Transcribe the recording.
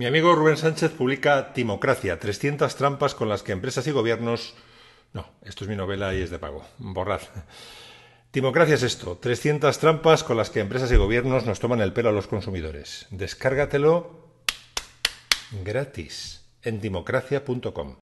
Mi amigo Rubén Sánchez publica Timocracia, 300 trampas con las que empresas y gobiernos... No, esto es mi novela y es de pago. Borrad. Timocracia es esto, 300 trampas con las que empresas y gobiernos nos toman el pelo a los consumidores. Descárgatelo gratis en timocracia.com.